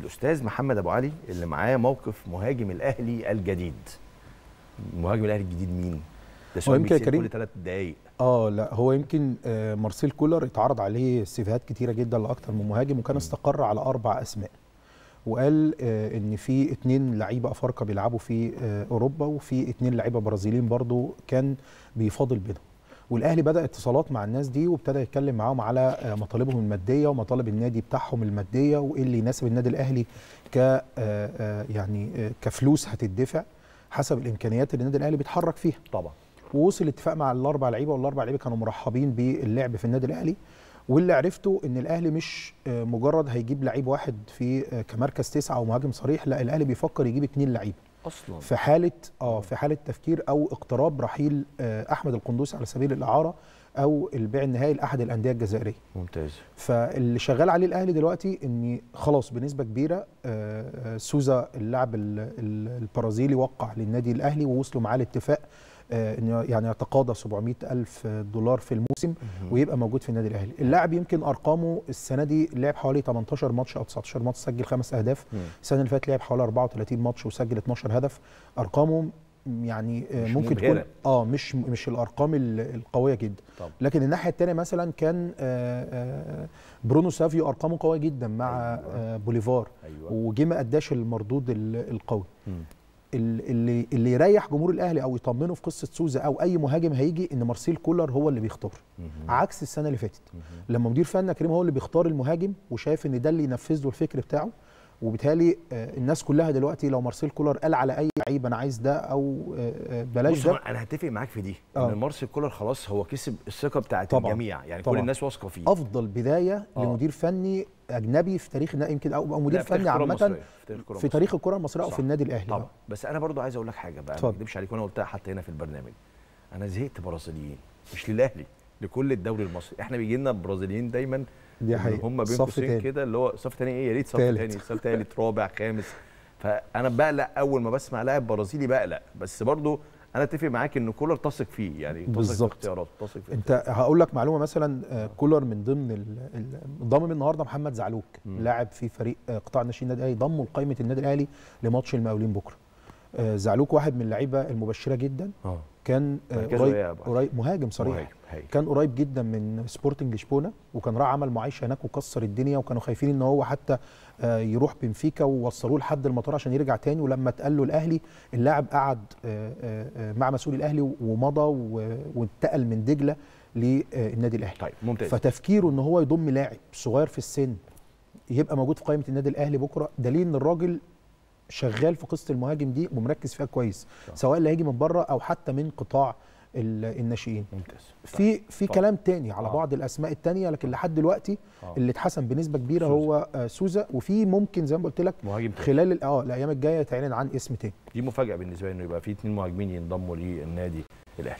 الاستاذ محمد ابو علي اللي معاه موقف مهاجم الاهلي الجديد مهاجم الاهلي الجديد مين ده سؤال يمكن كريم كل ثلاث دقائق اه لا هو يمكن آه، مارسيل كولر اتعرض عليه سيفيهات كتيره جدا لاكثر من مهاجم وكان استقر على اربع اسماء وقال آه، ان في اتنين لعيبه افارقه بيلعبوا في آه، اوروبا وفي اتنين لعيبه برازيليين برضو كان بيفاضل بينهم والاهلي بدا اتصالات مع الناس دي وابتدى يتكلم معاهم على آه، مطالبهم الماديه ومطالب النادي بتاعهم الماديه وايه اللي يناسب النادي الاهلي ك آه، آه، يعني كفلوس هتدفع حسب الامكانيات اللي النادي الاهلي بيتحرك فيها طبعا ووصل اتفاق مع الاربع لعيبه والاربع لعيبه كانوا مرحبين باللعب في النادي الاهلي واللي عرفته ان الاهلي مش مجرد هيجيب لعيب واحد في كمركز تسعه ومهاجم صريح لا الاهلي بيفكر يجيب اثنين لعيبه اصلا في حاله اه في حاله تفكير او اقتراب رحيل آه، احمد القندوسي على سبيل الاعاره او البيع النهائي لاحد الانديه الجزائريه ممتاز فاللي شغال عليه الاهلي دلوقتي ان خلاص بنسبه كبيره آه، آه، سوزا اللاعب البرازيلي وقع للنادي الاهلي ووصلوا معاه لاتفاق آه، يعني يتقاضى 700 الف دولار في الموسم ويبقى موجود في النادي الاهلي اللاعب يمكن ارقامه السنه دي لعب حوالي 18 ماتش او 19 ماتش سجل خمس اهداف السنه اللي فاتت لعب حوالي 34 ماتش وسجل 12 هدف ارقامه يعني آه، مش ممكن تكون اه مش مش الارقام القويه جدا طب. لكن الناحيه الثانيه مثلا كان آآ آه، برونو سافيو ارقامه قويه جدا مع أيوة. بوليفار أيوة. وجه ما اداش المردود القوي اللي اللي يريح جمهور الاهلي او يطمنه في قصه سوزا او اي مهاجم هيجي ان مارسيل كولر هو اللي بيختار عكس السنه اللي فاتت لما مدير فني كريم هو اللي بيختار المهاجم وشايف ان ده اللي ينفذ له الفكر بتاعه وبالتالي آه، الناس كلها دلوقتي لو مارسيل كولر قال على اي لعيب انا عايز ده او آه، آه، بلاش ده انا هتفق معاك في دي آه. ان مارسيل كولر خلاص هو كسب الثقه بتاعت طبعًا. الجميع يعني طبعًا. كل الناس واثقه فيه افضل بدايه آه. لمدير فني اجنبي في تاريخ يمكن او مدير فني عامه في تاريخ الكره المصريه او في النادي الاهلي طبعا آه. بس انا برضو عايز اقول لك حاجه بقى ما اكذبش عليك وانا قلتها حتى هنا في البرنامج انا زهقت برازيليين مش للاهلي لكل الدوري المصري احنا بيجي لنا برازيليين دايما دي حقيقة هم بين قوسين كده اللي هو صف تاني ايه يا ريت صف تاني صف تالت رابع خامس فانا بقلق اول ما بسمع لاعب برازيلي بقلق بس برضو انا اتفق معاك ان كولر تثق فيه يعني تثق في اختياراته تثق في انت هقول لك معلومه مثلا آه، كولر من ضمن ضامن النهارده محمد زعلوك لاعب في فريق آه، قطاع ناشئين النادي الاهلي ضمه لقائمه النادي الاهلي لماتش المقاولين بكره آه، زعلوك واحد من اللعيبه المبشره جدا أوه. كان آه، قريب إيه قريب مهاجم صريح مهاجم. كان قريب جدا من سبورتنج لشبونه وكان راح عمل معايشه هناك وكسر الدنيا وكانوا خايفين ان هو حتى آه، يروح بنفيكا ووصلوه لحد المطار عشان يرجع تاني ولما اتقال له الاهلي اللاعب قعد آه، مع مسؤول الاهلي ومضى وانتقل من دجله للنادي الاهلي طيب ممتاز فتفكيره ان هو يضم لاعب صغير في السن يبقى موجود في قائمه النادي الاهلي بكره دليل ان الراجل شغال في قصه المهاجم دي ومركز فيها كويس سواء اللي هيجي من بره او حتى من قطاع الناشئين ممتاز في طيب. في طيب. كلام تاني على آه. بعض الاسماء التانيه لكن لحد دلوقتي آه. اللي اتحسن بنسبه كبيره هو آه، سوزا وفي ممكن زي ما قلت لك خلال اه الايام الجايه تعلن عن اسم تاني دي مفاجاه بالنسبه لي انه يبقى في اثنين مهاجمين ينضموا للنادي الاهلي